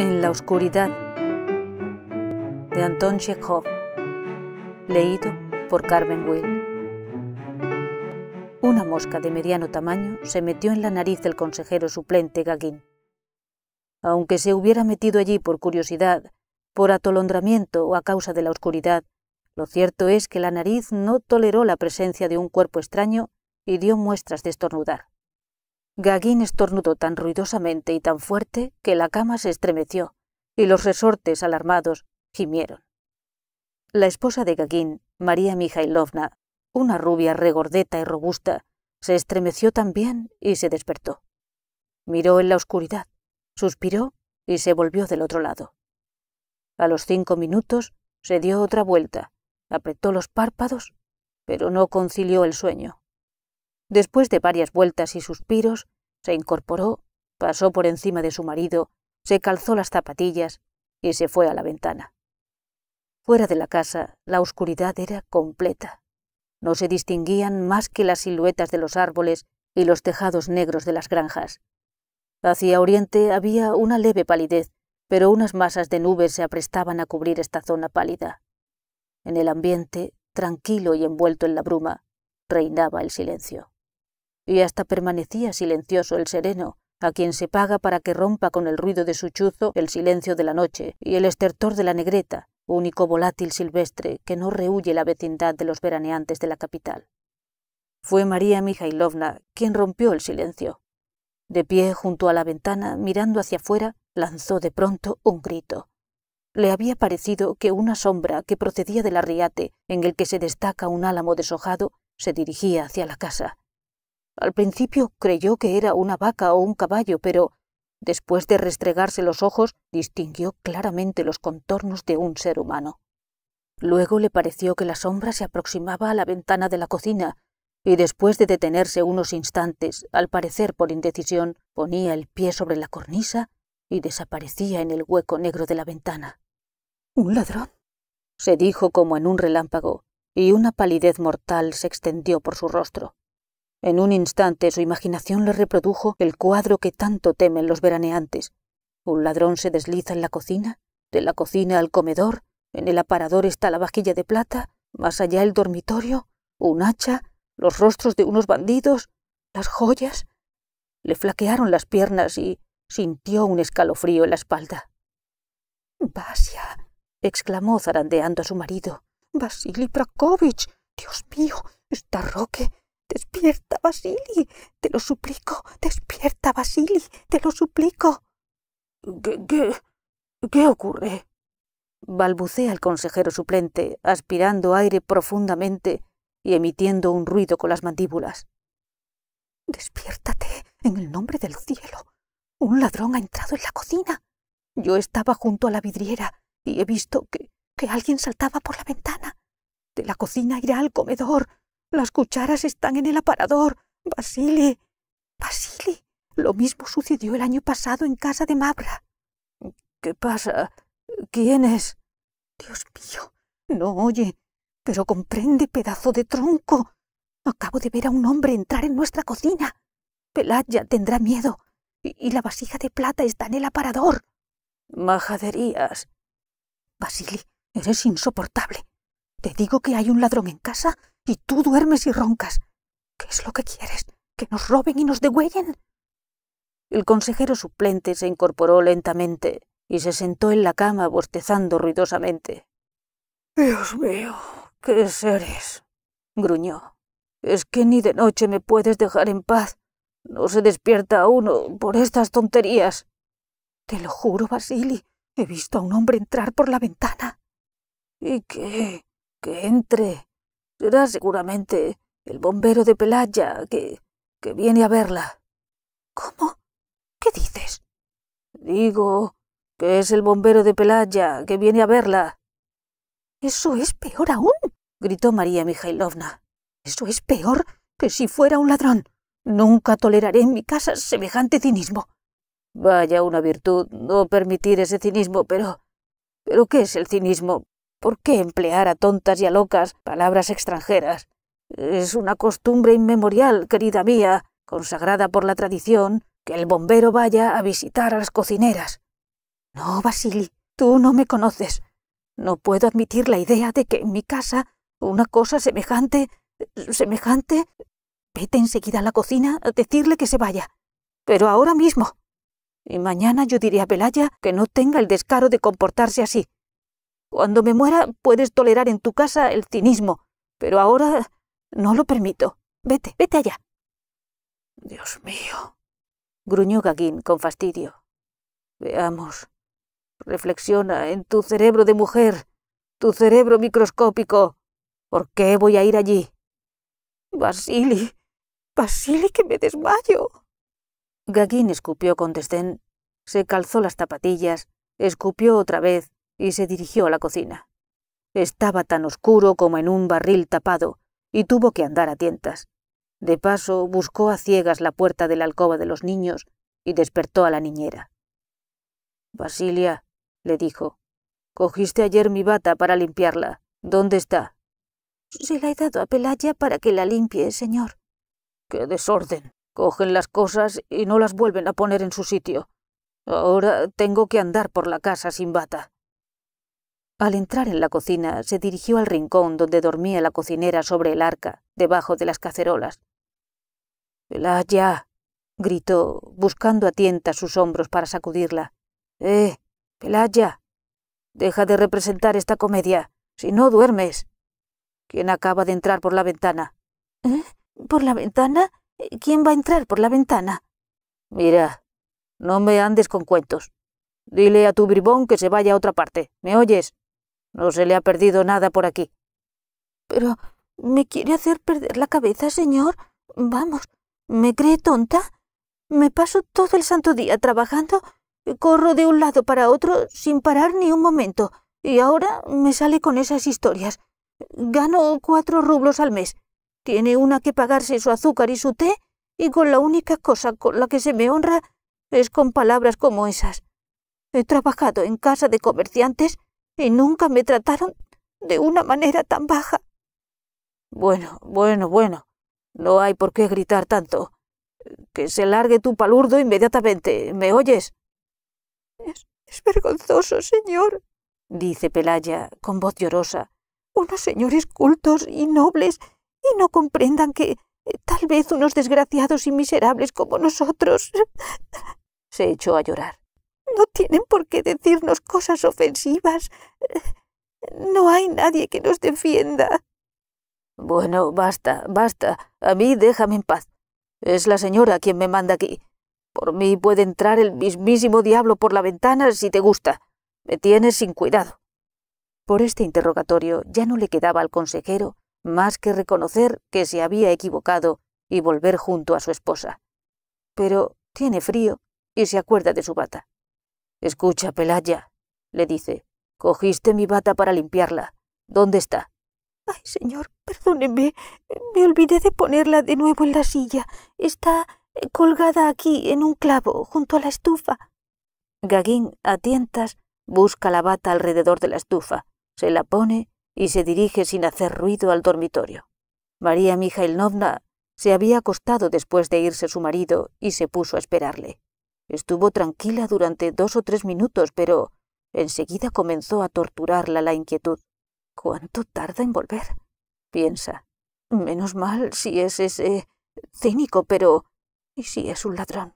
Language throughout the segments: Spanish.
En la oscuridad de Anton Chekhov, leído por Carmen Will. Una mosca de mediano tamaño se metió en la nariz del consejero suplente Gagin. Aunque se hubiera metido allí por curiosidad, por atolondramiento o a causa de la oscuridad, lo cierto es que la nariz no toleró la presencia de un cuerpo extraño y dio muestras de estornudar. Gaguín estornudó tan ruidosamente y tan fuerte que la cama se estremeció y los resortes alarmados gimieron. La esposa de Gaguín, María Mijailovna, una rubia regordeta y robusta, se estremeció también y se despertó. Miró en la oscuridad, suspiró y se volvió del otro lado. A los cinco minutos se dio otra vuelta, apretó los párpados, pero no concilió el sueño. Después de varias vueltas y suspiros, se incorporó, pasó por encima de su marido, se calzó las zapatillas y se fue a la ventana. Fuera de la casa, la oscuridad era completa. No se distinguían más que las siluetas de los árboles y los tejados negros de las granjas. Hacia oriente había una leve palidez, pero unas masas de nubes se aprestaban a cubrir esta zona pálida. En el ambiente, tranquilo y envuelto en la bruma, reinaba el silencio y hasta permanecía silencioso el sereno, a quien se paga para que rompa con el ruido de su chuzo el silencio de la noche y el estertor de la negreta, único volátil silvestre que no rehuye la vecindad de los veraneantes de la capital. Fue María Mijailovna quien rompió el silencio. De pie junto a la ventana, mirando hacia afuera, lanzó de pronto un grito. Le había parecido que una sombra que procedía del arriate en el que se destaca un álamo deshojado se dirigía hacia la casa. Al principio creyó que era una vaca o un caballo, pero después de restregarse los ojos, distinguió claramente los contornos de un ser humano. Luego le pareció que la sombra se aproximaba a la ventana de la cocina, y después de detenerse unos instantes, al parecer por indecisión, ponía el pie sobre la cornisa y desaparecía en el hueco negro de la ventana. ¿Un ladrón? se dijo como en un relámpago, y una palidez mortal se extendió por su rostro. En un instante su imaginación le reprodujo el cuadro que tanto temen los veraneantes. Un ladrón se desliza en la cocina, de la cocina al comedor, en el aparador está la vajilla de plata, más allá el dormitorio, un hacha, los rostros de unos bandidos, las joyas. Le flaquearon las piernas y sintió un escalofrío en la espalda. —¡Basia! exclamó zarandeando a su marido. Vasily Prakovich, Dios mío, está Roque, Despierta, Basili. Te lo suplico. Despierta, Basili. Te lo suplico. ¿Qué, qué, ocurre? balbucea el consejero suplente, aspirando aire profundamente y emitiendo un ruido con las mandíbulas. Despiértate, en el nombre del cielo. Un ladrón ha entrado en la cocina. Yo estaba junto a la vidriera y he visto que, que alguien saltaba por la ventana. De la cocina irá al comedor las cucharas están en el aparador. Basili. Basili. Lo mismo sucedió el año pasado en casa de Mabra. ¿Qué pasa? ¿Quién es? Dios mío. No oye. Pero comprende, pedazo de tronco. Acabo de ver a un hombre entrar en nuestra cocina. ya tendrá miedo. Y, y la vasija de plata está en el aparador. Majaderías. Basili, eres insoportable. ¿Te digo que hay un ladrón en casa? y tú duermes y roncas. ¿Qué es lo que quieres? ¿Que nos roben y nos degüellen? El consejero suplente se incorporó lentamente y se sentó en la cama bostezando ruidosamente. Dios mío, qué seres, gruñó. Es que ni de noche me puedes dejar en paz. No se despierta a uno por estas tonterías. Te lo juro, Basili, he visto a un hombre entrar por la ventana. ¿Y qué? Que entre. Será seguramente el bombero de Pelaya que, que viene a verla. ¿Cómo? ¿Qué dices? Digo que es el bombero de Pelaya que viene a verla. Eso es peor aún, gritó María Mijailovna. Eso es peor que si fuera un ladrón. Nunca toleraré en mi casa semejante cinismo. Vaya una virtud no permitir ese cinismo, pero. ¿Pero qué es el cinismo? ¿Por qué emplear a tontas y a locas palabras extranjeras? Es una costumbre inmemorial, querida mía, consagrada por la tradición, que el bombero vaya a visitar a las cocineras. No, Basili, tú no me conoces. No puedo admitir la idea de que en mi casa una cosa semejante... semejante... Vete enseguida a la cocina a decirle que se vaya. Pero ahora mismo. Y mañana yo diré a Pelaya que no tenga el descaro de comportarse así. Cuando me muera puedes tolerar en tu casa el cinismo, pero ahora no lo permito. Vete, vete allá. Dios mío, gruñó Gaguín con fastidio. Veamos. Reflexiona en tu cerebro de mujer, tu cerebro microscópico. ¿Por qué voy a ir allí? Basili, Basili, que me desmayo. Gaguín escupió con desdén, se calzó las zapatillas, escupió otra vez y se dirigió a la cocina. Estaba tan oscuro como en un barril tapado, y tuvo que andar a tientas. De paso, buscó a ciegas la puerta de la alcoba de los niños y despertó a la niñera. Basilia, le dijo, cogiste ayer mi bata para limpiarla. ¿Dónde está? Se la he dado a Pelaya para que la limpie, señor. ¡Qué desorden! Cogen las cosas y no las vuelven a poner en su sitio. Ahora tengo que andar por la casa sin bata. Al entrar en la cocina, se dirigió al rincón donde dormía la cocinera sobre el arca, debajo de las cacerolas. —¡Pelaya! gritó, buscando a tientas sus hombros para sacudirla. ¡Eh, Pelaya! Deja de representar esta comedia, si no duermes. ¿Quién acaba de entrar por la ventana? ¿Eh? ¿Por la ventana? ¿Quién va a entrar por la ventana? Mira, no me andes con cuentos. Dile a tu bribón que se vaya a otra parte. ¿Me oyes? No se le ha perdido nada por aquí. Pero, ¿me quiere hacer perder la cabeza, señor? Vamos, ¿me cree tonta? Me paso todo el santo día trabajando, corro de un lado para otro sin parar ni un momento, y ahora me sale con esas historias. Gano cuatro rublos al mes. Tiene una que pagarse su azúcar y su té, y con la única cosa con la que se me honra es con palabras como esas. He trabajado en casa de comerciantes y nunca me trataron de una manera tan baja. Bueno, bueno, bueno. No hay por qué gritar tanto. Que se largue tu palurdo inmediatamente. ¿Me oyes? Es, es vergonzoso, señor, dice Pelaya con voz llorosa. Unos señores cultos y nobles y no comprendan que eh, tal vez unos desgraciados y miserables como nosotros. se echó a llorar. No tienen por qué decirnos cosas ofensivas. No hay nadie que nos defienda. Bueno, basta, basta. A mí déjame en paz. Es la señora quien me manda aquí. Por mí puede entrar el mismísimo diablo por la ventana si te gusta. Me tienes sin cuidado. Por este interrogatorio ya no le quedaba al consejero más que reconocer que se había equivocado y volver junto a su esposa. Pero tiene frío y se acuerda de su bata. Escucha, Pelaya, le dice, cogiste mi bata para limpiarla. ¿Dónde está? Ay, señor, perdóneme. Me olvidé de ponerla de nuevo en la silla. Está eh, colgada aquí, en un clavo, junto a la estufa. Gaguín, a tientas, busca la bata alrededor de la estufa, se la pone y se dirige sin hacer ruido al dormitorio. María Mijailovna se había acostado después de irse su marido y se puso a esperarle. Estuvo tranquila durante dos o tres minutos, pero enseguida comenzó a torturarla la inquietud. ¿Cuánto tarda en volver? Piensa. Menos mal si es ese cínico, pero ¿y si es un ladrón?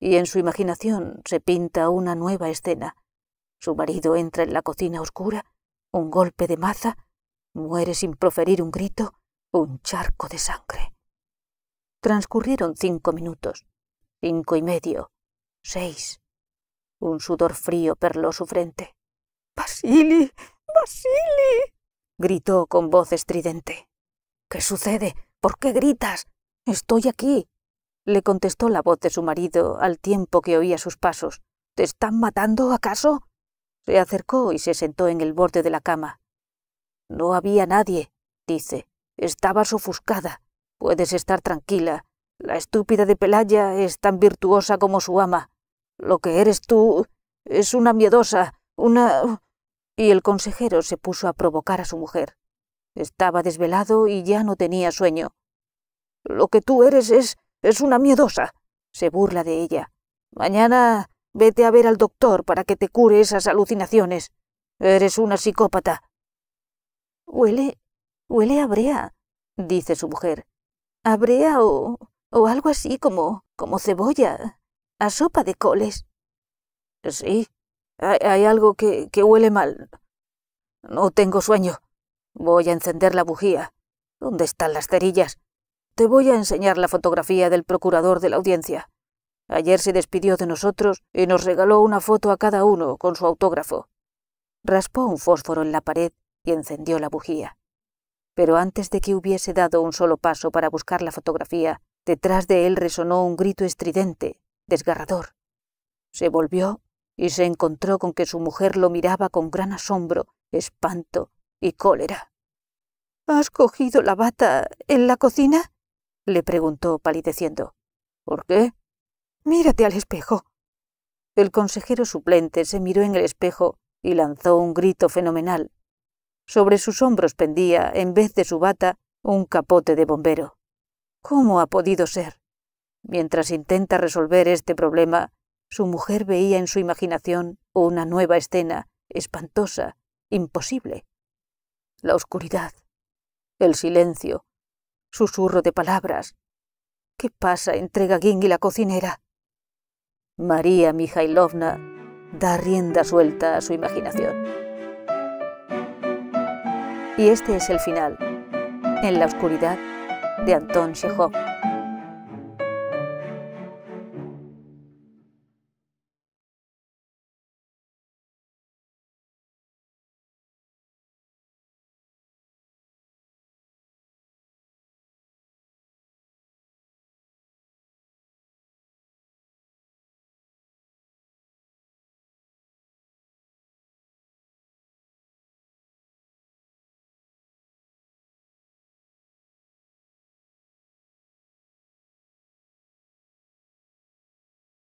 Y en su imaginación se pinta una nueva escena. Su marido entra en la cocina oscura, un golpe de maza, muere sin proferir un grito, un charco de sangre. Transcurrieron cinco minutos cinco y medio, seis. Un sudor frío perló su frente. Basili. Basili. gritó con voz estridente. ¿Qué sucede? ¿Por qué gritas? Estoy aquí. le contestó la voz de su marido al tiempo que oía sus pasos. ¿Te están matando acaso? Se acercó y se sentó en el borde de la cama. No había nadie, dice. Estabas ofuscada. Puedes estar tranquila. La estúpida de Pelaya es tan virtuosa como su ama. Lo que eres tú es una miedosa, una... Y el consejero se puso a provocar a su mujer. Estaba desvelado y ya no tenía sueño. Lo que tú eres es... es una miedosa. Se burla de ella. Mañana vete a ver al doctor para que te cure esas alucinaciones. Eres una psicópata. Huele... huele a brea, dice su mujer. A o o algo así como, como cebolla, a sopa de coles. Sí, hay, algo que, que huele mal. No tengo sueño. Voy a encender la bujía. ¿Dónde están las cerillas? Te voy a enseñar la fotografía del procurador de la audiencia. Ayer se despidió de nosotros y nos regaló una foto a cada uno con su autógrafo. Raspó un fósforo en la pared y encendió la bujía. Pero antes de que hubiese dado un solo paso para buscar la fotografía, Detrás de él resonó un grito estridente, desgarrador. Se volvió y se encontró con que su mujer lo miraba con gran asombro, espanto y cólera. ¿Has cogido la bata en la cocina? le preguntó, palideciendo. ¿Por qué? Mírate al espejo. El consejero suplente se miró en el espejo y lanzó un grito fenomenal. Sobre sus hombros pendía, en vez de su bata, un capote de bombero. ¿Cómo ha podido ser? Mientras intenta resolver este problema, su mujer veía en su imaginación una nueva escena, espantosa, imposible. La oscuridad, el silencio, susurro de palabras. ¿Qué pasa entre Gaguín y la cocinera? María Mijailovna da rienda suelta a su imaginación. Y este es el final. En la oscuridad, de Anton Chekhov.